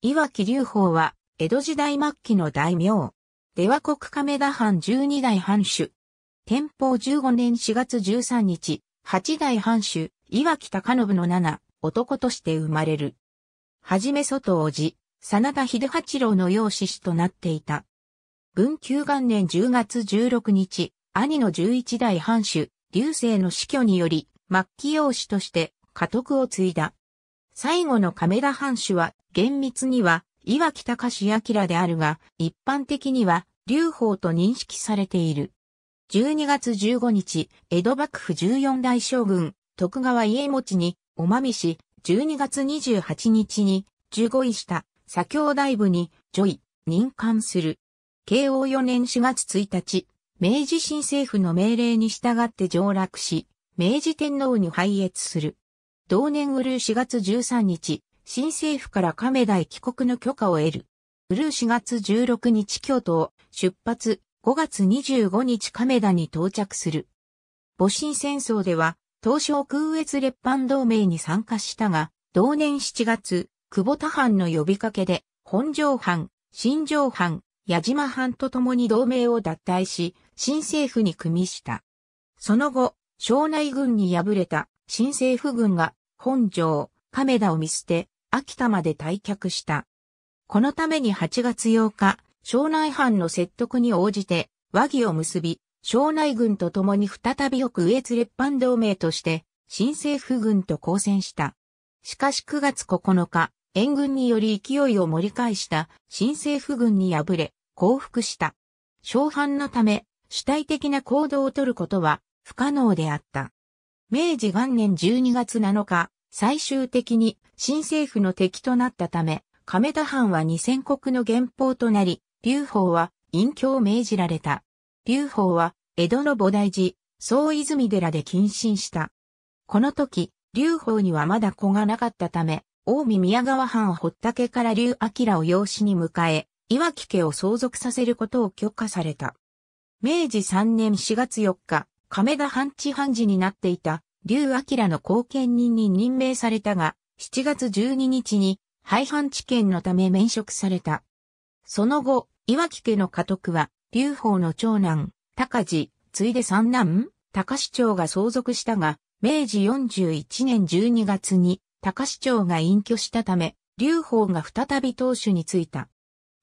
岩木隆法は、江戸時代末期の大名。出羽国亀田藩12代藩主。天保15年4月13日、8代藩主、岩木隆信の七、男として生まれる。はじめ外王子、真田秀八郎の養子子となっていた。文久元年10月16日、兄の11代藩主、隆星の死去により、末期養子として、家督を継いだ。最後の亀田藩主は、厳密には、岩木隆明であるが、一般的には、劉邦と認識されている。12月15日、江戸幕府14代将軍、徳川家持に、おまみし、12月28日に、15位した、左京大部に、ジョイ、任官する。慶応4年4月1日、明治新政府の命令に従って上落し、明治天皇に拝謁する。同年ウルー4月13日、新政府から亀へ帰国の許可を得る。ウルー4月16日京都を出発、5月25日亀田に到着する。戊辰戦争では、東証空越列藩同盟に参加したが、同年7月、久保田藩の呼びかけで、本城藩、新城藩、矢島藩と共に同盟を脱退し、新政府に組みした。その後、省内軍に敗れた新政府軍が本城、亀田を見捨て、秋田まで退却した。このために8月8日、庄内藩の説得に応じて、和議を結び、庄内軍と共に再び奥越列藩同盟として、新政府軍と交戦した。しかし9月9日、援軍により勢いを盛り返した新政府軍に敗れ、降伏した。小藩のため、主体的な行動をとることは不可能であった。明治元年12月7日、最終的に新政府の敵となったため、亀田藩は二千国の元宝となり、劉邦は隠居を命じられた。劉邦は江戸の菩提寺、総泉寺で謹慎した。この時、劉邦にはまだ子がなかったため、近江宮川藩堀竹から劉明を養子に迎え、岩木家を相続させることを許可された。明治3年4月4日、亀田藩地藩寺になっていた劉明の後見人に任命されたが、7月12日に廃藩置県のため免職された。その後、岩木家の家督は、劉邦の長男、高地、ついで三男、高市長が相続したが、明治41年12月に高市長が隠居したため、劉邦が再び当主に就いた。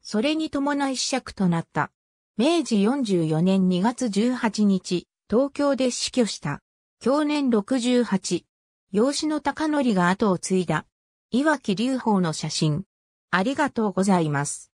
それに伴い子爵となった。明治44年2月18日、東京で死去した。享年68。養子の高則が後を継いだ。岩木隆法の写真。ありがとうございます。